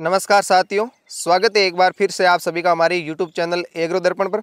नमस्कार साथियों स्वागत है एक बार फिर से आप सभी का हमारे यूट्यूब चैनल एग्रो दर्पण पर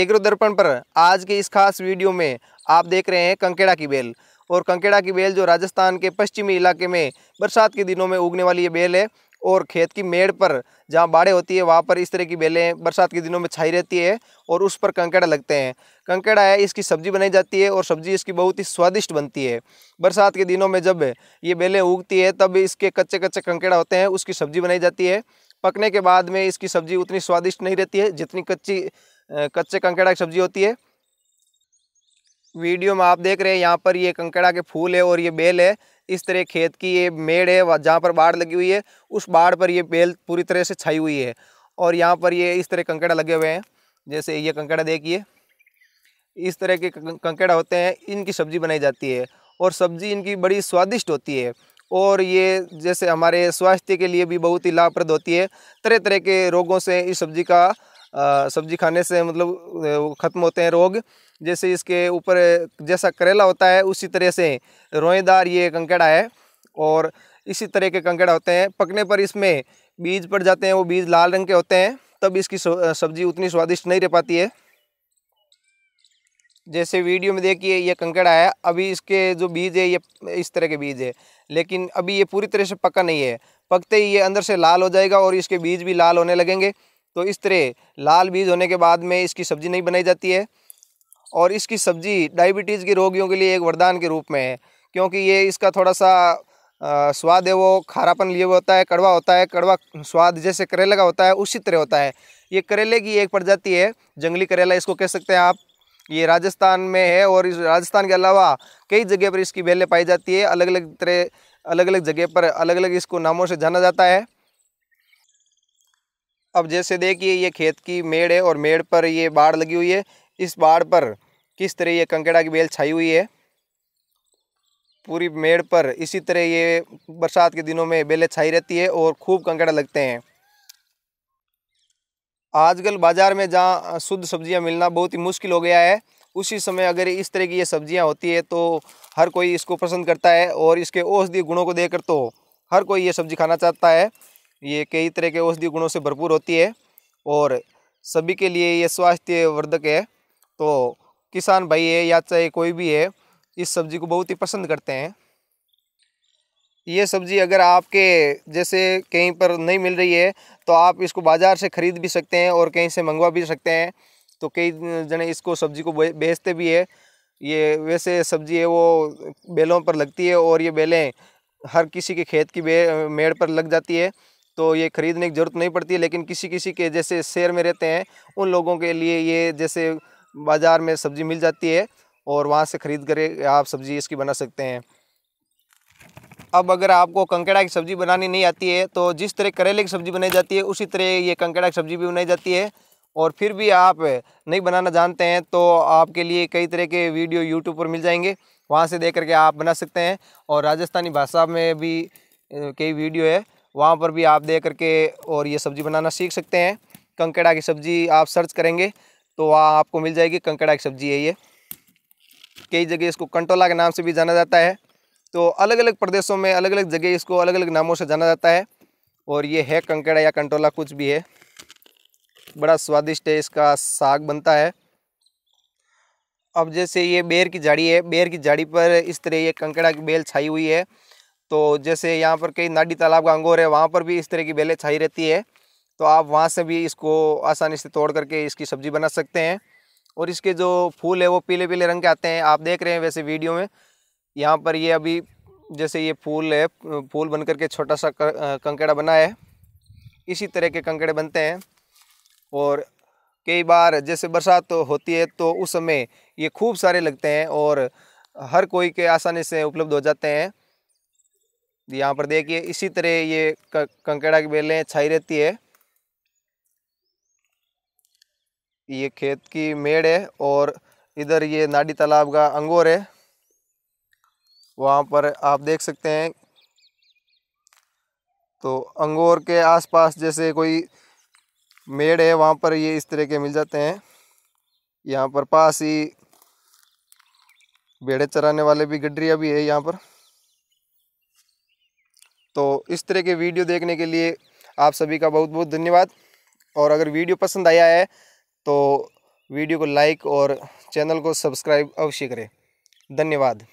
एग्रो दर्पण पर आज के इस खास वीडियो में आप देख रहे हैं कंकेड़ा की बेल और कंकेड़ा की बेल जो राजस्थान के पश्चिमी इलाके में बरसात के दिनों में उगने वाली ये बेल है और खेत की मेड़ पर जहाँ बाड़े होती है वहाँ पर इस तरह की बेलें बरसात के दिनों में छाई रहती है और उस पर कंकड़ा लगते हैं कंकड़ा है इसकी सब्जी बनाई जाती है और सब्जी इसकी बहुत ही स्वादिष्ट बनती है बरसात के दिनों में जब ये बेलें उगती है तब इसके कच्चे कच्चे कंकड़ा होते हैं उसकी सब्जी बनाई जाती है पकने के बाद में इसकी सब्जी उतनी स्वादिष्ट नहीं रहती है जितनी कच्ची कच्चे कंकड़ा की सब्जी होती है वीडियो में आप देख रहे हैं यहाँ पर ये कंकड़ा के फूल है और ये बेल है इस तरह खेत की ये मेड़ है जहाँ पर बाढ़ लगी हुई है उस बाढ़ पर ये बेल पूरी तरह से छाई हुई है और यहाँ पर ये इस तरह कंकड़ा लगे हुए हैं जैसे ये कंकड़ा देखिए इस तरह के कंकड़ा होते हैं इनकी सब्ज़ी बनाई जाती है और सब्ज़ी इनकी बड़ी स्वादिष्ट होती है और ये जैसे हमारे स्वास्थ्य के लिए भी बहुत ही लाभप्रद होती है तरह तरह के रोगों से इस सब्ज़ी का सब्जी खाने से मतलब ख़त्म होते हैं रोग जैसे इसके ऊपर जैसा करेला होता है उसी तरह से रोएदार ये कंकड़ा है और इसी तरह के कंकड़ा होते हैं पकने पर इसमें बीज पड़ जाते हैं वो बीज लाल रंग के होते हैं तब इसकी सब्ज़ी उतनी स्वादिष्ट नहीं रह पाती है जैसे वीडियो में देखिए ये कंकड़ा है अभी इसके जो बीज है ये इस तरह के बीज है लेकिन अभी ये पूरी तरह से पका नहीं है पकते ही ये अंदर से लाल हो जाएगा और इसके बीज भी लाल होने लगेंगे तो इस तरह लाल बीज होने के बाद में इसकी सब्ज़ी नहीं बनाई जाती है और इसकी सब्ज़ी डायबिटीज़ के रोगियों के लिए एक वरदान के रूप में है क्योंकि ये इसका थोड़ा सा स्वाद है वो खारापन लिए हुआ होता है कड़वा होता है कड़वा स्वाद जैसे करेले का होता है उसी तरह होता है ये करेले की एक प्रजाति है जंगली करेला इसको कह सकते हैं आप ये राजस्थान में है और इस राजस्थान के अलावा कई जगह पर इसकी बेलें पाई जाती है अलग अलग तरह अलग अलग जगह पर अलग अलग इसको नामों से जाना जाता है अब जैसे देखिए ये खेत की मेड़ है और मेड़ पर ये बाढ़ लगी हुई है इस बाढ़ पर किस तरह ये कंकड़ा की बेल छाई हुई है पूरी मेड़ पर इसी तरह ये बरसात के दिनों में बेलें छाई रहती है और खूब कंकड़ा लगते हैं आजकल बाज़ार में जहाँ शुद्ध सब्जियाँ मिलना बहुत ही मुश्किल हो गया है उसी समय अगर इस तरह की ये सब्जियाँ होती है तो हर कोई इसको पसंद करता है और इसके औषधीय गुणों को देखकर तो हर कोई ये सब्ज़ी खाना चाहता है ये कई तरह के औषधि गुणों से भरपूर होती है और सभी के लिए ये स्वास्थ्य वर्धक है तो किसान भाई है या चाहे कोई भी है इस सब्ज़ी को बहुत ही पसंद करते हैं ये सब्ज़ी अगर आपके जैसे कहीं पर नहीं मिल रही है तो आप इसको बाज़ार से ख़रीद भी सकते हैं और कहीं से मंगवा भी सकते हैं तो कई जने इसको सब्ज़ी को बेचते भी है ये वैसे सब्ज़ी है वो बेलों पर लगती है और ये बेलें हर किसी के खेत की मेड़ पर लग जाती है तो ये ख़रीदने की ज़रूरत नहीं पड़ती है लेकिन किसी किसी के जैसे शेयर में रहते हैं उन लोगों के लिए ये जैसे बाज़ार में सब्ज़ी मिल जाती है और वहाँ से ख़रीद कर आप सब्ज़ी इसकी बना सकते हैं अब अगर आपको कंकड़ा की सब्ज़ी बनानी नहीं आती है तो जिस तरह करेले की सब्ज़ी बनाई जाती है उसी तरह ये कंकड़ा की सब्ज़ी भी बनाई जाती है और फिर भी आप नहीं बनाना जानते हैं तो आपके लिए कई तरह के वीडियो यूट्यूब पर मिल जाएंगे वहाँ से देख करके आप बना सकते हैं और राजस्थानी भाषा में भी कई वीडियो है वहाँ पर भी आप दे करके और ये सब्ज़ी बनाना सीख सकते हैं कंकड़ा की सब्ज़ी आप सर्च करेंगे तो वहाँ आपको मिल जाएगी कंकड़ा की सब्ज़ी है ये कई जगह इसको कंटोला के नाम से भी जाना जाता है तो अलग अलग प्रदेशों में अलग अलग जगह इसको अलग अलग नामों से जाना जाता है और ये है कंकड़ा या कंटोला कुछ भी है बड़ा स्वादिष्ट है इसका साग बनता है अब जैसे ये बेर की झाड़ी है बेर की झाड़ी पर इस तरह ये कंकड़ा की बेल छाई हुई है तो जैसे यहाँ पर कई नाडी तालाब का अंगोर है वहाँ पर भी इस तरह की बेलें छाई रहती है तो आप वहाँ से भी इसको आसानी से तोड़ करके इसकी सब्ज़ी बना सकते हैं और इसके जो फूल है वो पीले पीले रंग के आते हैं आप देख रहे हैं वैसे वीडियो में यहाँ पर ये अभी जैसे ये फूल है फूल बन करके छोटा सा कंकड़ा बना है इसी तरह के कंकड़े बनते हैं और कई बार जैसे बरसात तो होती है तो उस समय ये खूब सारे लगते हैं और हर कोई के आसानी से उपलब्ध हो जाते हैं यहाँ पर देखिए इसी तरह ये कंकेड़ा की बेलें छाई रहती है ये खेत की मेड़ है और इधर ये नाडी तालाब का अंगोर है वहाँ पर आप देख सकते हैं तो अंगोर के आसपास जैसे कोई मेड़ है वहाँ पर ये इस तरह के मिल जाते हैं यहाँ पर पास ही भेड़े चराने वाले भी गडरिया भी है यहाँ पर तो इस तरह के वीडियो देखने के लिए आप सभी का बहुत बहुत धन्यवाद और अगर वीडियो पसंद आया है तो वीडियो को लाइक और चैनल को सब्सक्राइब अवश्य करें धन्यवाद